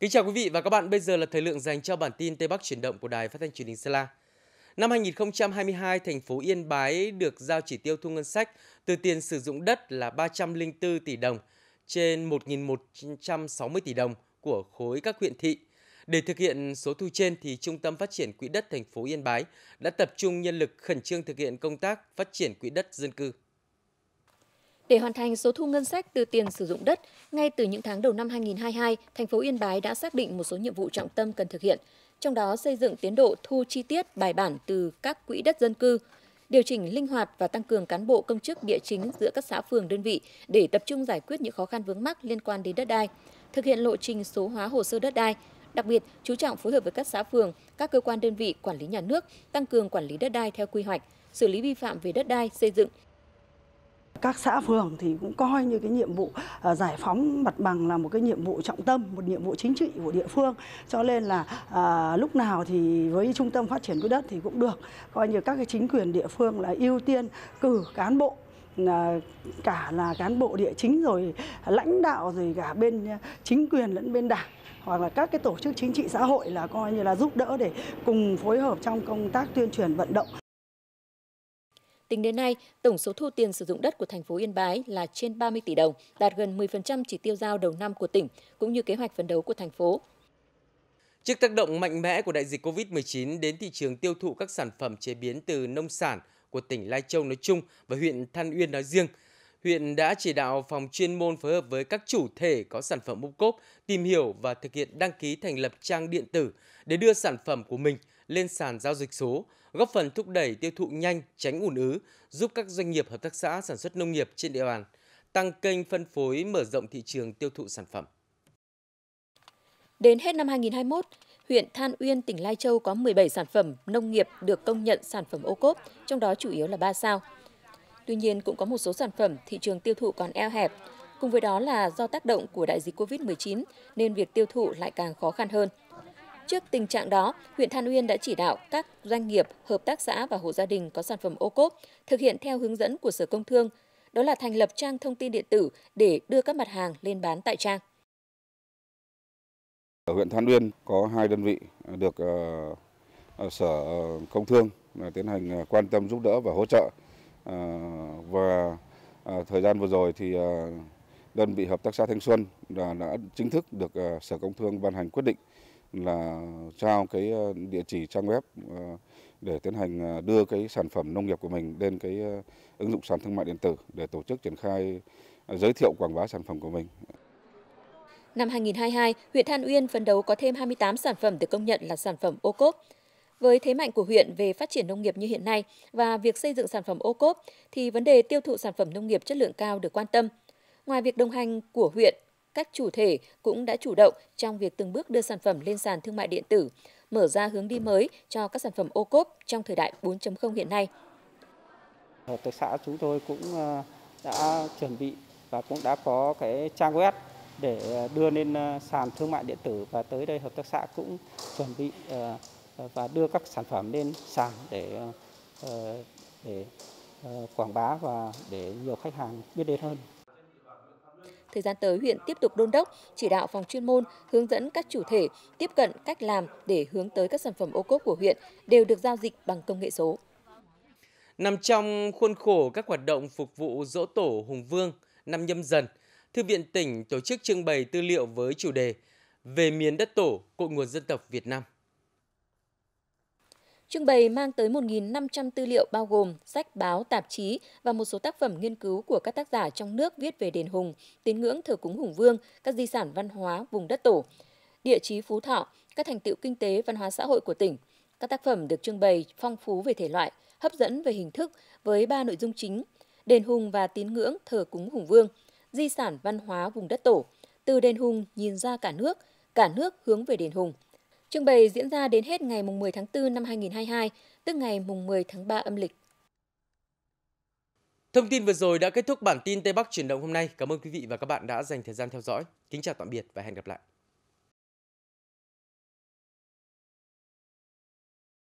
Kính chào quý vị và các bạn, bây giờ là thời lượng dành cho bản tin Tây Bắc chuyển động của Đài Phát thanh Truyền hình Sơn La. Năm 2022, thành phố Yên Bái được giao chỉ tiêu thu ngân sách từ tiền sử dụng đất là 304 tỷ đồng trên 1.160 tỷ đồng của khối các huyện thị. Để thực hiện số thu trên thì Trung tâm Phát triển Quỹ đất thành phố Yên Bái đã tập trung nhân lực khẩn trương thực hiện công tác phát triển quỹ đất dân cư. Để hoàn thành số thu ngân sách từ tiền sử dụng đất, ngay từ những tháng đầu năm 2022, thành phố Yên Bái đã xác định một số nhiệm vụ trọng tâm cần thực hiện, trong đó xây dựng tiến độ thu chi tiết bài bản từ các quỹ đất dân cư, điều chỉnh linh hoạt và tăng cường cán bộ công chức địa chính giữa các xã phường đơn vị để tập trung giải quyết những khó khăn vướng mắc liên quan đến đất đai, thực hiện lộ trình số hóa hồ sơ đất đai, đặc biệt chú trọng phối hợp với các xã phường, các cơ quan đơn vị quản lý nhà nước tăng cường quản lý đất đai theo quy hoạch, xử lý vi phạm về đất đai, xây dựng, các xã phường thì cũng coi như cái nhiệm vụ à, giải phóng mặt bằng là một cái nhiệm vụ trọng tâm, một nhiệm vụ chính trị của địa phương. Cho nên là à, lúc nào thì với trung tâm phát triển quỹ đất thì cũng được coi như các cái chính quyền địa phương là ưu tiên cử cán bộ à, cả là cán bộ địa chính rồi lãnh đạo rồi cả bên à, chính quyền lẫn bên đảng hoặc là các cái tổ chức chính trị xã hội là coi như là giúp đỡ để cùng phối hợp trong công tác tuyên truyền vận động Tính đến nay, tổng số thu tiền sử dụng đất của thành phố Yên Bái là trên 30 tỷ đồng, đạt gần 10% chỉ tiêu giao đầu năm của tỉnh cũng như kế hoạch phấn đấu của thành phố. Trước tác động mạnh mẽ của đại dịch Covid-19 đến thị trường tiêu thụ các sản phẩm chế biến từ nông sản của tỉnh Lai Châu nói chung và huyện Than Uyên nói riêng, huyện đã chỉ đạo phòng chuyên môn phối hợp với các chủ thể có sản phẩm ô cốp tìm hiểu và thực hiện đăng ký thành lập trang điện tử để đưa sản phẩm của mình lên sàn giao dịch số, góp phần thúc đẩy tiêu thụ nhanh, tránh ùn ứ, giúp các doanh nghiệp hợp tác xã sản xuất nông nghiệp trên địa bàn tăng kênh phân phối mở rộng thị trường tiêu thụ sản phẩm. Đến hết năm 2021, huyện Than Uyên, tỉnh Lai Châu có 17 sản phẩm nông nghiệp được công nhận sản phẩm ô cốp, trong đó chủ yếu là 3 sao. Tuy nhiên, cũng có một số sản phẩm thị trường tiêu thụ còn eo hẹp. Cùng với đó là do tác động của đại dịch COVID-19 nên việc tiêu thụ lại càng khó khăn hơn. Trước tình trạng đó, huyện Than Uyên đã chỉ đạo các doanh nghiệp, hợp tác xã và hộ gia đình có sản phẩm ô cốp thực hiện theo hướng dẫn của Sở Công Thương, đó là thành lập trang thông tin điện tử để đưa các mặt hàng lên bán tại trang. Ở huyện Than Uyên có hai đơn vị được ờ, ờ, Sở ờ, Công Thương tiến hành quan tâm giúp đỡ và hỗ trợ. và thời gian vừa rồi thì đơn vị hợp tác xã Thanh Xuân đã chính thức được Sở Công Thương ban hành quyết định là trao cái ờ, địa chỉ trang web ờ, để tiến hành ờ, đưa cái sản phẩm nông nghiệp của mình lên cái ứng dụng sàn thương mại điện tử để tổ chức triển khai giới thiệu quảng bá sản phẩm của mình. Năm 2022, huyện Than Uyên phấn đấu có thêm 28 sản phẩm được công nhận là sản phẩm ô cốp. Với thế mạnh của huyện về phát triển nông nghiệp như hiện nay và việc xây dựng sản phẩm ô cốp, thì vấn đề tiêu thụ sản phẩm nông nghiệp chất lượng cao được quan tâm. Ngoài việc đồng hành của huyện các chủ thể cũng đã chủ động trong việc từng bước đưa sản phẩm lên sàn thương mại điện tử, mở ra hướng đi mới cho các sản phẩm ô cốp trong thời đại 4.0 hiện nay. Hợp tác xã chúng tôi cũng ờ, đã chuẩn bị và cũng đã có cái trang web để đưa lên ờ, sàn thương mại điện tử và tới đây hợp tác xã cũng chuẩn bị ờ, và đưa các sản phẩm lên sàn để để quảng bá và để nhiều khách hàng biết đến hơn. Thời gian tới, huyện tiếp tục đôn đốc, chỉ đạo phòng chuyên môn, hướng dẫn các chủ thể tiếp cận cách làm để hướng tới các sản phẩm ô cốp của huyện đều được giao dịch bằng công nghệ số. Nằm trong khuôn khổ các hoạt động phục vụ dỗ tổ Hùng Vương năm nhâm dần, Thư viện tỉnh tổ chức trưng bày tư liệu với chủ đề Về miền đất tổ, cội nguồn dân tộc Việt Nam – Trưng bày mang tới 1.500 tư liệu bao gồm sách, báo, tạp chí và một số tác phẩm nghiên cứu của các tác giả trong nước viết về đền Hùng, tín ngưỡng thờ cúng Hùng Vương, các di sản văn hóa vùng đất tổ, địa chí Phú Thọ, các thành tựu kinh tế văn hóa xã hội của tỉnh. Các tác phẩm được trưng bày phong phú về thể loại, hấp dẫn về hình thức với ba nội dung chính: đền Hùng và tín ngưỡng thờ cúng Hùng Vương, di sản văn hóa vùng đất tổ, từ đền Hùng nhìn ra cả nước, cả nước hướng về đền Hùng – Trưng bày diễn ra đến hết ngày 10 tháng 4 năm 2022, tức ngày 10 tháng 3 âm lịch. Thông tin vừa rồi đã kết thúc bản tin Tây Bắc chuyển động hôm nay. Cảm ơn quý vị và các bạn đã dành thời gian theo dõi. Kính chào tạm biệt và hẹn gặp lại.